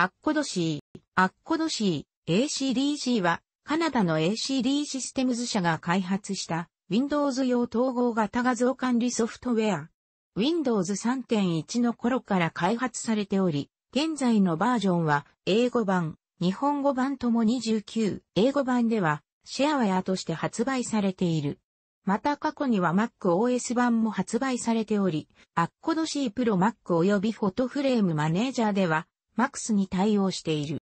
アッコドシー、アッコドシー、ACDG は、カナダの ACD システムズ社が開発した Windows 用統合型画像管理ソフトウェア。Windows 3.1の頃から開発されており、現在のバージョンは英語版、日本語版とも29、英語版ではシェアウェアとして発売されている。また過去には MacOS 版も発売されており、アッコドープロ Mac 及びフォトフレームマネージャーでは MAX に対応している。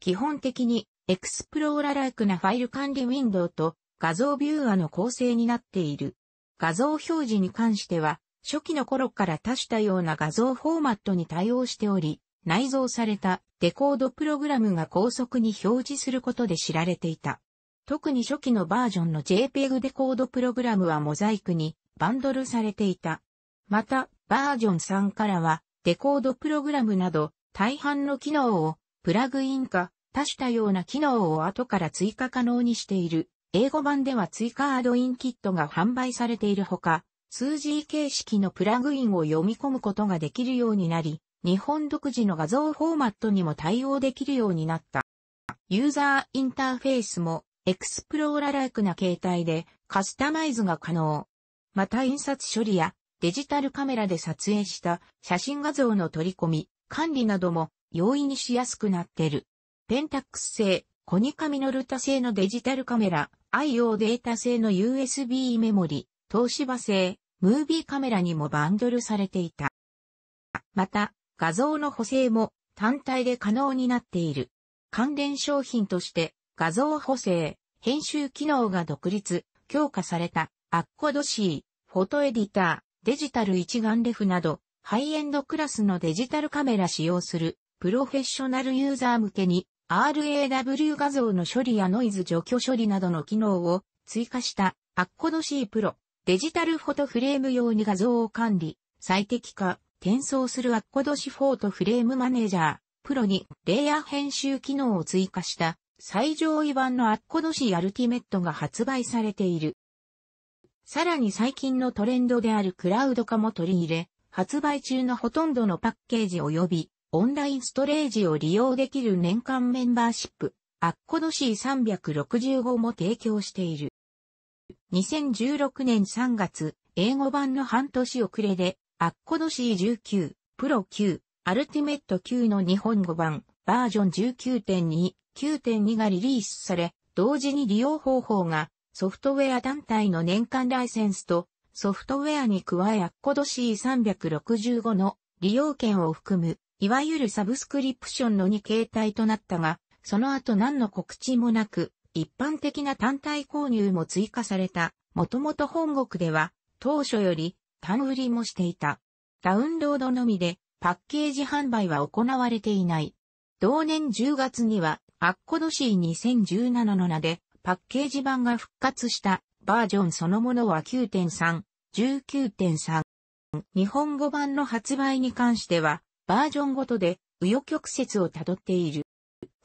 基本的に、エクスプローラライクなファイル管理ウィンドウと画像ビューアの構成になっている。画像表示に関しては、初期の頃から多種多様な画像フォーマットに対応しており、内蔵されたデコードプログラムが高速に表示することで知られていた。特に初期のバージョンの JPEG デコードプログラムはモザイクにバンドルされていた。また、バージョン3からはデコードプログラムなど、大半の機能をプラグイン化、多種多様な機能を後から追加可能にしている。英語版では追加アドインキットが販売されているほか、数字形式のプラグインを読み込むことができるようになり、日本独自の画像フォーマットにも対応できるようになった。ユーザーインターフェースもエクスプローラライクな形態でカスタマイズが可能。また印刷処理やデジタルカメラで撮影した写真画像の取り込み、管理なども容易にしやすくなってる。ペンタックス製、コニカミノルタ製のデジタルカメラ、IO データ製の USB メモリ、東芝製、ムービーカメラにもバンドルされていた。また、画像の補正も単体で可能になっている。関連商品として画像補正、編集機能が独立、強化されたアッコドシー、フォトエディター、デジタル一眼レフなど、ハイエンドクラスのデジタルカメラ使用する、プロフェッショナルユーザー向けに、RAW 画像の処理やノイズ除去処理などの機能を追加したアッコド C プロデジタルフォトフレーム用に画像を管理、最適化、転送するアッコド C フォートフレームマネージャー、プロにレイヤー編集機能を追加した最上位版のアッコド C アルティメットが発売されている。さらに最近のトレンドであるクラウド化も取り入れ、発売中のほとんどのパッケージ及びオンラインストレージを利用できる年間メンバーシップ、アッコド C365 も提供している。2016年3月、英語版の半年遅れで、アッコド C19、プロ9、アルティメット9の日本語版、バージョン19.2、9.2がリリースされ、同時に利用方法がソフトウェア団体の年間ライセンスと、ソフトウェアに加えアッコド C365 の利用権を含む、いわゆるサブスクリプションの2形態となったが、その後何の告知もなく、一般的な単体購入も追加された。もともと本国では、当初より単売りもしていた。ダウンロードのみでパッケージ販売は行われていない。同年10月には、アッコド C2017 の名でパッケージ版が復活したバージョンそのものは9.3、19.3。日本語版の発売に関しては、バージョンごとで、右翼曲折をたどっている。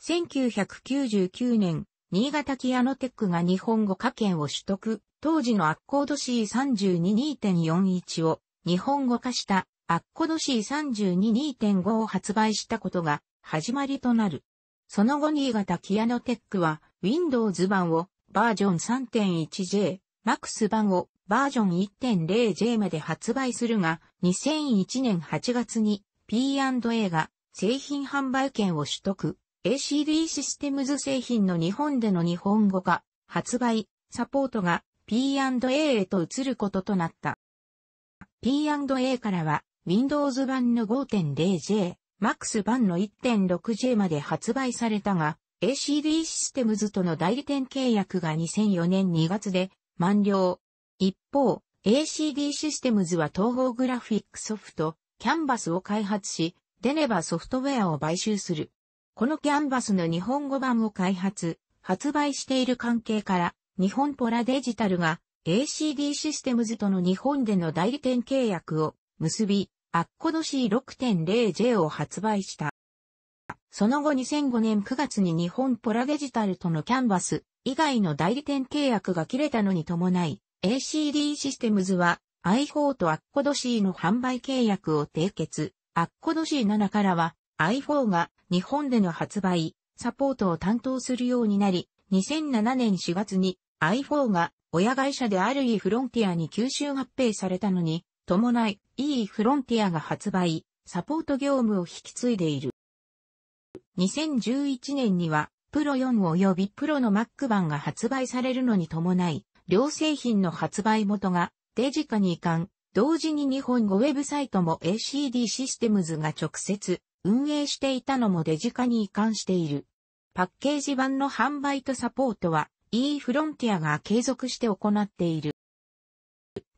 1999年、新潟キアノテックが日本語科研を取得、当時のアッコード C32.2.41 を日本語化したアッコード C32.2.5 を発売したことが始まりとなる。その後新潟キアノテックは Windows 版をバージョン 3.1J、Max 版をバージョン 1.0J まで発売するが、2001年8月に P&A が製品販売権を取得、ACD システムズ製品の日本での日本語化、発売、サポートが P&A へと移ることとなった。P&A からは Windows 版の 5.0J、Max 版の 1.6J まで発売されたが、ACD システムズとの代理店契約が2004年2月で満了。一方、ACD システムズは統合グラフィックソフト、キャンバスを開発し、デネバソフトウェアを買収する。このキャンバスの日本語版を開発、発売している関係から、日本ポラデジタルが ACD システムズとの日本での代理店契約を結び、アッコド C6.0J を発売した。その後2005年9月に日本ポラデジタルとのキャンバス以外の代理店契約が切れたのに伴い、ACD システムズは i4 とアッコドシーの販売契約を締結。アッコドシー7からは i4 が日本での発売、サポートを担当するようになり、2007年4月に i4 が親会社である e フロンティアに吸収合併されたのに、伴い e フロンティアが発売、サポート業務を引き継いでいる。2011年には、プロ4及びプロの Mac 版が発売されるのに伴い、両製品の発売元がデジカに移管、同時に日本語ウェブサイトも ACD システムズが直接運営していたのもデジカに移管している。パッケージ版の販売とサポートは e フロンティアが継続して行っている。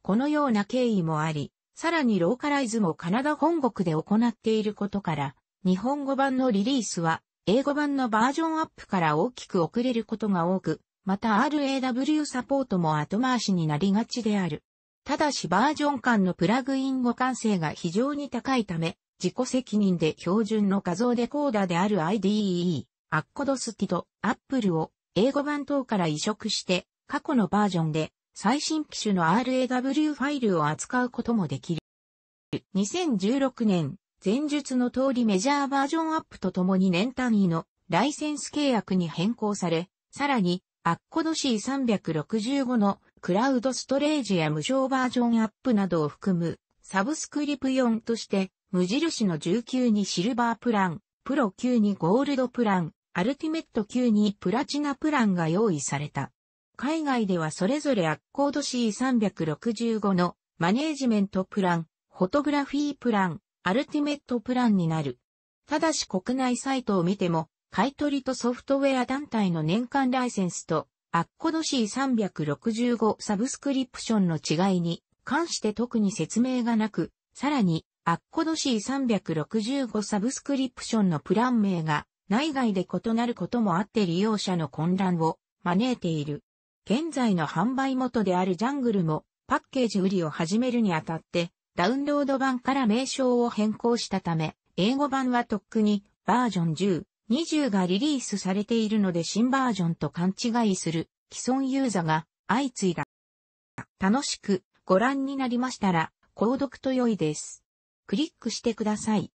このような経緯もあり、さらにローカライズもカナダ本国で行っていることから、日本語版のリリースは、英語版のバージョンアップから大きく遅れることが多く、また RAW サポートも後回しになりがちである。ただしバージョン間のプラグイン互換性が非常に高いため、自己責任で標準の画像デコーダである IDE、アッコドスティと Apple を英語版等から移植して、過去のバージョンで最新機種の RAW ファイルを扱うこともできる。2016年前述の通りメジャーバージョンアップとともに年単位のライセンス契約に変更され、さらに、アッコド C365 のクラウドストレージや無償バージョンアップなどを含むサブスクリプ4として無印の19にシルバープラン、プロ9にゴールドプラン、アルティメット9にプラチナプランが用意された。海外ではそれぞれアッコード C365 のマネージメントプラン、フォトグラフィープラン、アルティメットプランになる。ただし国内サイトを見ても、買取とソフトウェア団体の年間ライセンスと、アッコド C365 サブスクリプションの違いに関して特に説明がなく、さらに、アッコド C365 サブスクリプションのプラン名が内外で異なることもあって利用者の混乱を招いている。現在の販売元であるジャングルもパッケージ売りを始めるにあたってダウンロード版から名称を変更したため、英語版はとっくにバージョン10、20がリリースされているので新バージョンと勘違いする既存ユーザが相次いだ。楽しくご覧になりましたら、購読と良いです。クリックしてください。